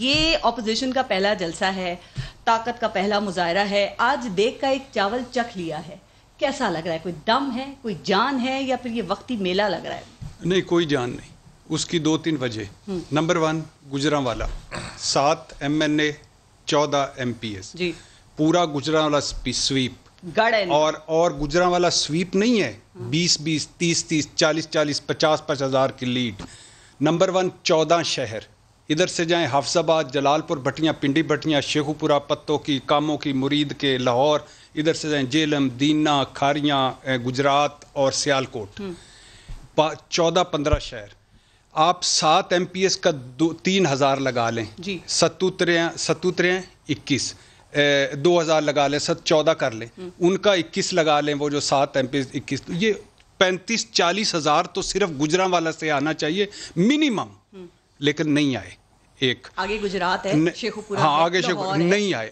ये ऑपोजिशन का पहला जलसा है ताकत का पहला मुजाहरा है आज देख का एक चावल चख लिया है कैसा लग रहा है कोई दम है कोई जान है या फिर ये वक्ती मेला लग रहा है नहीं कोई जान नहीं उसकी दो तीन वजह नंबर वन गुजरा वाला सात एम एन ए चौदह एम पी एस जी पूरा गुजरा वाला स्वीप और और गुजरा वाला स्वीप नहीं है हाँ। बीस बीस तीस तीस चालीस चालीस पचास पचास हजार की लीड नंबर वन चौदह शहर इधर से जाएं हाफजाबाद जलालपुर भटियाँ पिंडी भटियाँ शेखुपुरा पत्तों की कामों की मुरीद के लाहौर इधर से जाएं जेलम दीना खारियाँ गुजरात और सियालकोट हम्म। चौदह पंद्रह शहर आप सात एम पी एस का दो तीन हज़ार लगा लें सतूतरियाँ सतूतरियाँ इक्कीस दो हज़ार लगा लें सत चौदह कर लें हम्म। उनका इक्कीस लगा लें वो जो सात एम पी एस इक्कीस ये पैंतीस चालीस हज़ार तो सिर्फ गुजरा वाला से आना चाहिए मिनिमम हम्म। लेकिन नहीं आए एक आगे गुजरात है शेखुपुरा हाँ आगे शेखु नहीं आए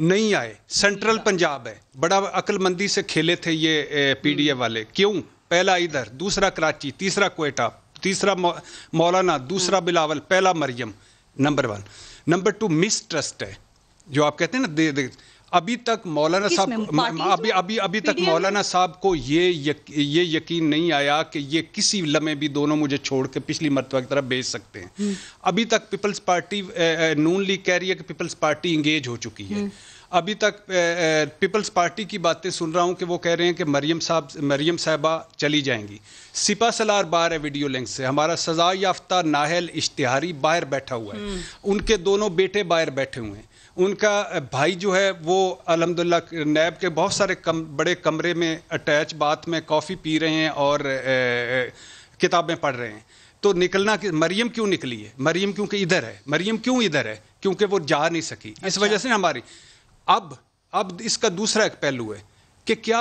नहीं आए सेंट्रल पंजाब है बड़ा अक्लमंदी से खेले थे ये पीडीए हम्म। वाले क्यों पहला इधर दूसरा कराची तीसरा कोयटा तीसरा मौलाना दूसरा हम्म। बिलावल पहला Maryam number one number two mistrust है जो आप कहते हैं ना दे, दे अभी तक मौलाना साहब अभी अभी अभी तक मौलाना साहब को ये ये यकीन नहीं आया कि ये किसी लम्हे भी दोनों मुझे छोड़ के पिछली मरतबा की तरफ भेज सकते हैं हम्म। अभी तक पीपल्स पार्टी नून लीग कह रही है कि पीपल्स पार्टी इंगेज हो चुकी है हम्म। अभी तक पीपल्स पार्टी की बातें सुन रहा हूं कि वो कह रहे हैं कि मरियम साहब मरियम साहबा चली जाएंगी सिपा सलार बाहर है वीडियो लिंक से हमारा सजा याफ्ता नाहल इश्तिहारी बाहर बैठा हुआ है हम्म। उनके दोनों बेटे बाहर बैठे हुए हैं उनका भाई जो है वो अलहमदिल्ला नैब के बहुत सारे कम बड़े कमरे में अटैच बाथ में कॉफ़ी पी रहे हैं और किताबें पढ़ रहे हैं तो निकलना कि मरियम क्यों निकली है मरियम क्योंकि इधर है मरियम क्यों इधर है क्योंकि वो जा नहीं सकी अच्छा। इस वजह से हमारी अब अब इसका दूसरा एक पहलू है कि क्या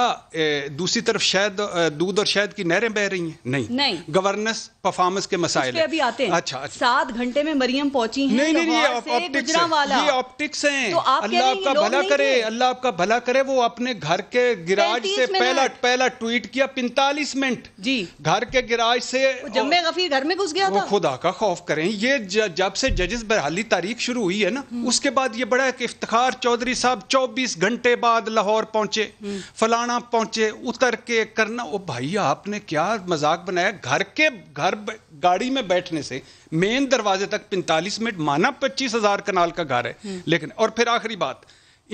दूसरी तरफ शायद दूध और शहद की नहरें बह रही हैं नहीं नहीं गवर्नेंस परफॉर्मेंस के मसाइल अभी आते हैं अच्छा, अच्छा। सात घंटे में मरियम पहुंची हैं नहीं नहीं ये ऑप्टिक्स है। ये ऑप्टिक्स हैं तो अल्लाह आपका भला करे अल्लाह आपका भला करे वो अपने घर के गिराज से पहला पहला ट्वीट किया पैंतालीस मिनट जी घर के गिराज से जम्मे गफीर घर में घुस गया वो खुदा का खौफ करें ये जब से जजेस बहाली तारीख शुरू हुई है ना हम्म। उसके बाद ये बड़ा इफ्तार चौधरी साहब चौबीस घंटे बाद लाहौर पहुंचे हम्म। फलाना पहुंचे उतर के करना ओ भाई आपने क्या मजाक बनाया घर के घर गाड़ी में बैठने से मेन दरवाजे तक 45 मिनट माना पच्चीस हजार कनाल का घर है हम्म। लेकिन और फिर आखिरी बात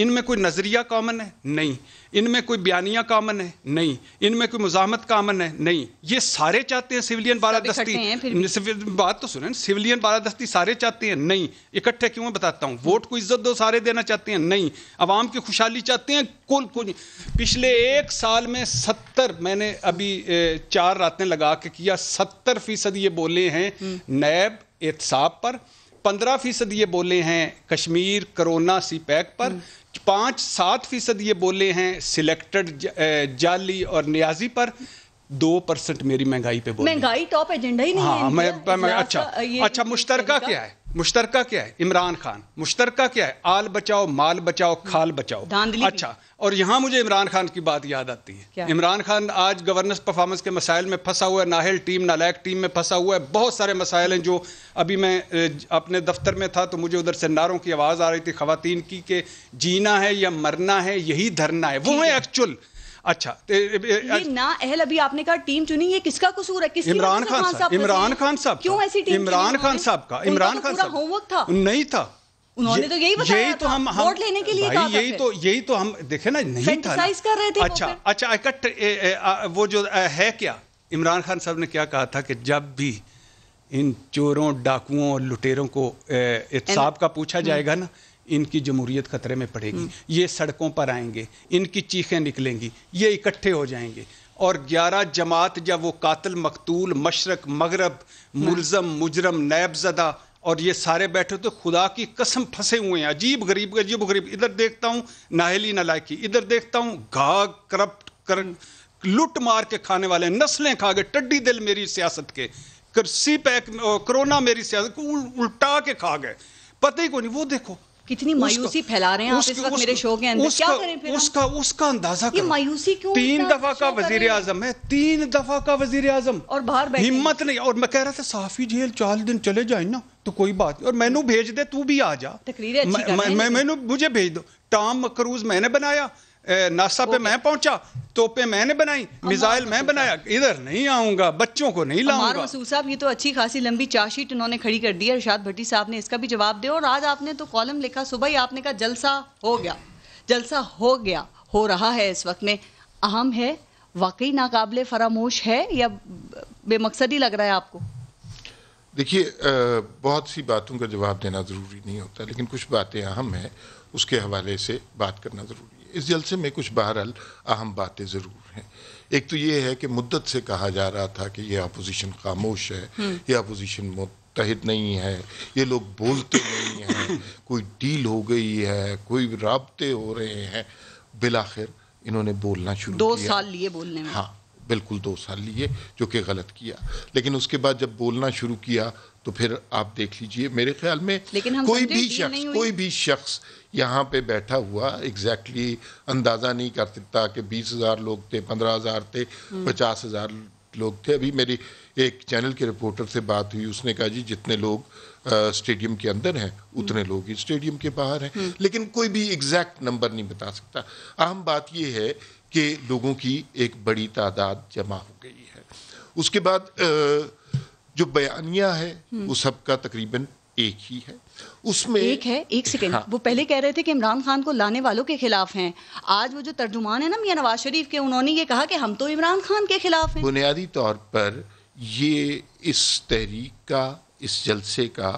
इनमें कोई नज़रिया कॉमन है नहीं इनमें कोई बयानिया कॉमन है नहीं इनमें कोई मुजामत कॉमन है नहीं ये सारे चाहते हैं सिविलियन बारादस्ती बात तो सुने सिविलियन बारादस्ती सारे चाहते हैं नहीं इकट्ठे क्यों बताता हूँ वोट को इज्जत दो सारे देना चाहते हैं नहीं आवाम की खुशहाली चाहते हैं कुल कुछ पिछले एक साल में सत्तर मैंने अभी चार रातें लगा के किया सत्तर फीसद ये बोले हैं हम्म। नैब एहतसाब पर पंद्रह फीसद ये बोले हैं कश्मीर कोरोना सी पैक पर हम्म। पाँच सात फीसद ये बोले हैं सिलेक्टेड जाली और न्याजी पर दो परसेंट मेरी महंगाई पे महंगाई टॉप एजेंडा ही नहीं हाँ, है मैं, मैं, मैं अच्छा अच्छा मुश्तरका क्या है मुश्तर क्या है इमरान खान मुश्तरका क्या है आल बचाओ माल बचाओ खाल बचाओ अच्छा और यहाँ मुझे इमरान खान की बात याद आती है इमरान खान आज गवर्नेंस परफॉर्मेंस के मसाइल में फंसा हुआ है नाहल टीम नालायक टीम में फंसा हुआ है बहुत सारे मसाइल हैं जो अभी मैं अपने दफ्तर में था तो मुझे उधर से नारों की आवाज़ आ रही थी खातन की कि जीना है या मरना है यही धरना है वो है एक्चुअल अच्छा ते, ये ना अहल अभी आपने कहा टीम चुनी ये किसका कसूर है किस इमरान खान साहब इमरान खान साहब क्यों ऐसी टीम इमरान खान साहब का इमरान तो खान साहब होमवर्क था नहीं था उन्होंने तो यही बताया यही तो हम, वोट लेने के लिए कहा यही तो यही तो हम देखे ना नहीं था ना। कर रहे थे अच्छा अच्छा इकट्ठ वो जो है क्या इमरान खान साहब ने क्या कहा था कि जब भी इन चोरों डाकुओं और लुटेरों को इत्साब का पूछा हम्म। जाएगा ना इनकी जमहूरियत खतरे में पड़ेगी हम्म। ये सड़कों पर आएंगे इनकी चीखें निकलेंगी ये इकट्ठे हो जाएंगे और ग्यारह जमात या वो कातल मकतूल मशरक मगरब हम्म। मुलजम मुजरम नैबजदा और ये सारे बैठे तो खुदा की कसम फंसे हुए हैं अजीब गरीब अजीब गरीब इधर देखता हूँ नाहली नलायकी इधर देखता हूँ घाग करप्ट कर लुट मार के खाने वाले नस्लें खा गए टड्डी दिल मेरी सियासत के सी पैक कोरोना मेरी सियासत को उल्टा के खा गए पता ही को नहीं वो देखो कितनी मायूसी फैला रहे हैं आप इस वक्त मेरे शो के अंदर क्या करें फिर उसका हम? उसका अंदाजा ये मायूसी क्यों तीन दफा का वजीर आजम है तीन दफा का वजीर आजम और बाहर हिम्मत नहीं और मैं कह रहा था साफी जेल चार दिन चले जाए ना तो कोई बात नहीं और मैनू भेज दे तू भी आ जा तकरीर मैं मैनू मुझे भेज दो टॉम क्रूज मैंने बनाया नासा पे मैं पहुंचा तोपे मैंने बनाई मिसाइल मैं बनाया इधर नहीं आऊंगा बच्चों को नहीं लाऊंगा मसूद साहब ये तो अच्छी खासी लंबी चार्जशीट उन्होंने खड़ी कर दी है इरशाद भट्टी साहब ने इसका भी जवाब दिया और आज आपने तो कॉलम लिखा सुबह ही आपने कहा जलसा हो गया जलसा हो गया हो रहा है इस वक्त में अहम है वाकई नाकबले फरामोश है या बेमकसद ही लग रहा है आपको देखिए बहुत सी बातों का जवाब देना ज़रूरी नहीं होता लेकिन कुछ बातें अहम है उसके हवाले से बात करना ज़रूरी है इस जलसे में कुछ बहरहाल अहम बातें ज़रूर हैं एक तो ये है कि मुद्दत से कहा जा रहा था कि ये अपोजिशन खामोश है हम्म। ये अपोजिशन मुतहद नहीं है ये लोग बोलते नहीं हैं कोई डील हो गई है कोई रबते हो रहे हैं बिलाखिर इन्होंने बोलना शुरू दो किया। साल लिए बोलने में हाँ बिल्कुल दो साल लिए जो कि गलत किया लेकिन उसके बाद जब बोलना शुरू किया तो फिर आप देख लीजिए मेरे ख्याल में लेकिन कोई भी शख्स कोई भी शख्स यहाँ पे बैठा हुआ एग्जैक्टली exactly अंदाज़ा नहीं कर सकता कि बीस हज़ार लोग थे पंद्रह हज़ार थे हम्म। पचास हज़ार लोग थे अभी मेरी एक चैनल के रिपोर्टर से बात हुई उसने कहा जी जितने लोग स्टेडियम के अंदर हैं हम्म। उतने लोग ही स्टेडियम के बाहर हैं हम्म। लेकिन कोई भी एग्जैक्ट नंबर नहीं बता सकता अहम बात यह है कि लोगों की एक बड़ी तादाद जमा हो गई है उसके बाद आ, जो बयानिया है हम्म। वो सबका तकरीबन एक ही है उसमें एक है एक सेकेंड हाँ। वो पहले कह रहे थे कि इमरान खान को लाने वालों के खिलाफ हैं आज वो जो तर्जुमान है ना मियाँ नवाज शरीफ के उन्होंने ये कहा कि हम तो इमरान खान के खिलाफ हैं बुनियादी तौर पर ये इस तहरीक का इस जलसे का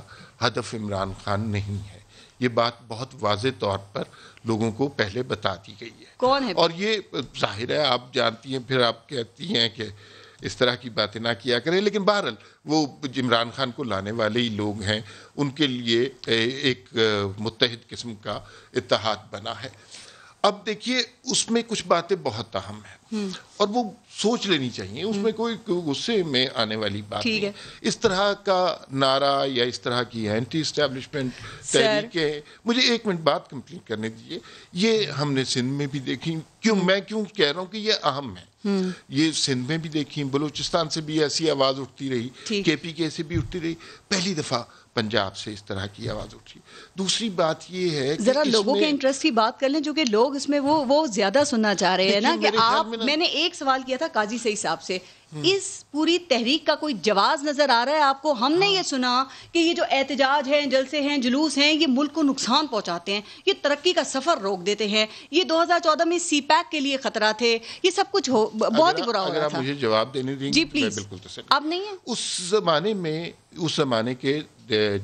हदफ इमरान खान नहीं है ये बात बहुत वाज तौर पर लोगों को पहले बता दी गई है कौन है और ये जाहिर है आप जानती हैं फिर आप कहती हैं कि इस तरह की बातें ना किया करें लेकिन बहरहाल वो इमरान खान को लाने वाले ही लोग हैं उनके लिए एक मुतहद किस्म का इतिहाद बना है अब देखिए उसमें कुछ बातें बहुत अहम हैं हम्म। और वो सोच लेनी चाहिए हम्म। उसमें कोई गुस्से में आने वाली बात नहीं है इस तरह का नारा या इस तरह की एंटी स्टैब्लिशमेंट तहरीकें मुझे एक मिनट बात कंप्लीट करने दीजिए ये हमने सिंध में भी देखी क्यों मैं क्यों कह रहा हूँ कि ये अहम है हम्म। ये सिंध में भी देखी बलूचिस्तान से भी ऐसी आवाज़ उठती रही के पी के से भी उठती रही पहली दफ़ा पंजाब से इस तरह की आवाज़ उठी दूसरी बात ये है जरा लोगों के इंटरेस्ट की बात कर लें जो कि लोग इसमें वो वो ज्यादा सुनना चाह रहे हैं ना कि आप मैंने एक सवाल किया था काजी सही साहब से इस पूरी तहरीक का कोई जवाब नजर आ रहा है आपको हमने हाँ। ये सुना कि ये जो एहतजाज है जलसे हैं जुलूस हैं ये मुल्क को नुकसान पहुंचाते हैं ये तरक्की का सफर रोक देते हैं ये 2014 में सी पैक के लिए खतरा थे ये सब कुछ हो बहुत ही बुरा हो रहा मुझे जवाब देने देंगे जी प्लीज बिल्कुल तो अब नहीं है उस जमाने में उस जमाने के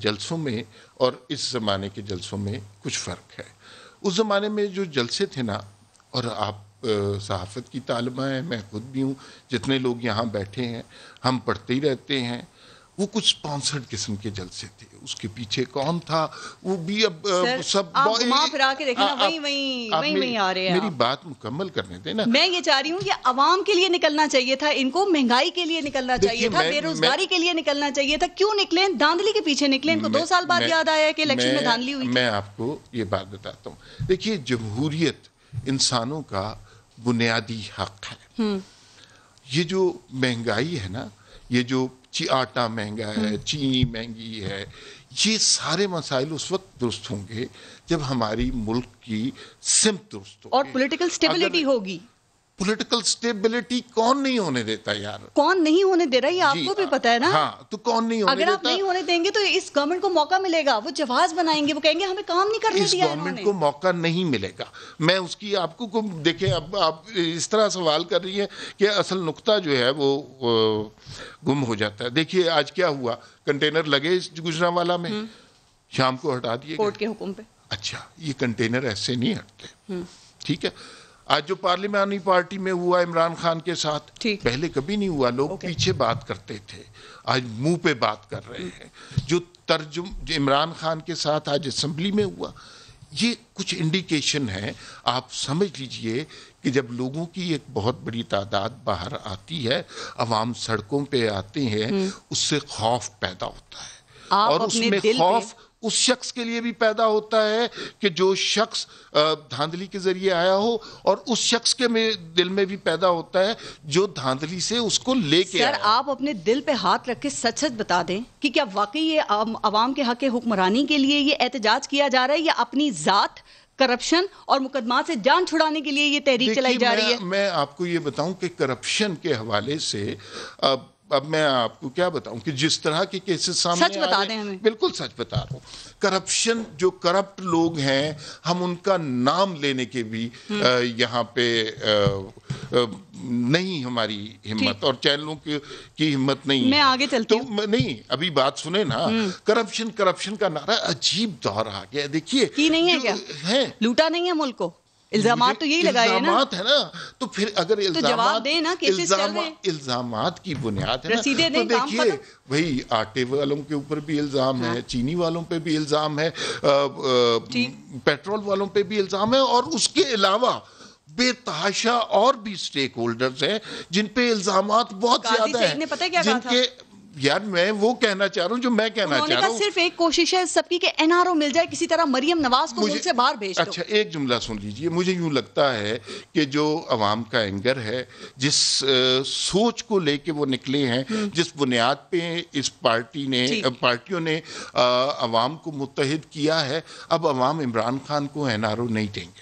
जलसों में और इस जमाने के जलसों में कुछ फर्क है उस जमाने में जो जलसे थे ना और आप सहाफ़त की तालबा हैं मैं ख़ुद भी हूँ जितने लोग यहाँ बैठे हैं हम पढ़ते ही रहते हैं वो कुछ स्पॉन्सर्ड किस्म के जलसे थे उसके पीछे कौन था वो भी अब सर, सब आप घुमा फिरा के देखना वही वही वही आ रहे हैं मेरी बात मुकम्मल करने दें ना मैं ये चाह रही हूँ कि आवाम के लिए निकलना चाहिए था इनको महंगाई के लिए निकलना चाहिए था बेरोजगारी के लिए निकलना चाहिए था क्यों निकले धांधली के पीछे निकले इनको दो साल बाद याद आया कि इलेक्शन में धांधली हुई मैं आपको ये बात बताता हूँ देखिये जमहूरियत इंसानों का बुनियादी हक है ये जो महंगाई है ना ये जो ची आटा महंगा है हम्म। चीनी महंगी है ये सारे मसाइल उस वक्त दुरुस्त होंगे जब हमारी मुल्क की सिम दुरुस्त और पॉलिटिकल स्टेबिलिटी होगी पॉलिटिकल स्टेबिलिटी कौन नहीं होने देता यार कौन नहीं होने दे रहा ये आपको भी पता है ना हाँ तो कौन नहीं होने अगर आप नहीं होने देंगे तो इस गवर्नमेंट को मौका मिलेगा वो जवाब बनाएंगे वो कहेंगे हमें काम नहीं करने दिया गवर्नमेंट को मौका नहीं मिलेगा मैं उसकी आपको देखे अब आप इस तरह सवाल कर रही है कि असल नुकता जो है वो गुम हो जाता है देखिए आज क्या हुआ कंटेनर लगे गुजरावाला में हम्म। शाम को हटा दिए कोर्ट के हुक्म पे अच्छा ये कंटेनर ऐसे नहीं हटते हम्म। ठीक है आज जो पार्लियामानी पार्टी में हुआ इमरान खान के साथ पहले कभी नहीं हुआ लोग पीछे बात करते थे आज मुंह पे बात कर रहे हैं जो तर्जुम जो इमरान खान के साथ आज असम्बली में हुआ ये कुछ इंडिकेशन है आप समझ लीजिए कि जब लोगों की एक बहुत बड़ी तादाद बाहर आती है अवाम सड़कों पे आते हैं हम्म। उससे खौफ पैदा होता है और उसमें खौफ उस शख्स के लिए भी पैदा होता है कि जो शख्स धांधली के जरिए आया हो और उस शख्स के में दिल में भी पैदा होता है जो धांधली से उसको लेके सर आप अपने दिल पे हाथ रख के सच सच बता दें कि क्या वाकई ये आवाम के हक हुक्मरानी के लिए ये एहतजाज किया जा रहा है या अपनी ज़ात करप्शन और मुकदमा से जान छुड़ाने के लिए ये तहरीक चलाई जा रही है मैं आपको ये बताऊं कि करप्शन के हवाले से अब अब मैं आपको क्या बताऊं कि जिस तरह के केसेस सामने सच बता दें हमें बिल्कुल सच बता रहा हूँ करप्शन जो करप्ट लोग हैं हम उनका नाम लेने के भी हम्म। यहाँ पे आ, आ, नहीं हमारी हिम्मत और चैनलों की, की हिम्मत नहीं मैं आगे चलती तो नहीं अभी बात सुने ना करप्शन हम्म। करप्शन का नारा अजीब दौर आ गया देखिए नहीं है क्या है लूटा नहीं है मुल्क को इल्जाम तो यही लगाए हैं ना है ना तो फिर अगर इल्जाम तो ना इल्जाम की बुनियाद है ना तो देखिए भाई आटे वालों के ऊपर भी इल्जाम हाँ। है चीनी वालों पे भी इल्जाम है पेट्रोल वालों पे भी इल्जाम है और उसके अलावा बेतहाशा और भी स्टेक होल्डर्स हैं जिन पे इल्जाम बहुत ज्यादा है जिनके यार मैं वो कहना चाह रहा हूँ जो मैं कहना चाह रहा हूँ सिर्फ एक कोशिश है सबकी के एनआरओ मिल जाए किसी तरह मरियम नवाज को मुझे, से बाहर भेज अच्छा एक जुमला सुन लीजिए मुझे यूं लगता है कि जो अवाम का एंगर है जिस आ, सोच को लेके वो निकले हैं हम्म। जिस बुनियाद पे इस पार्टी ने पार्टियों ने अवाम को मुतहद किया है अब अवाम इमरान खान को एन नहीं देंगे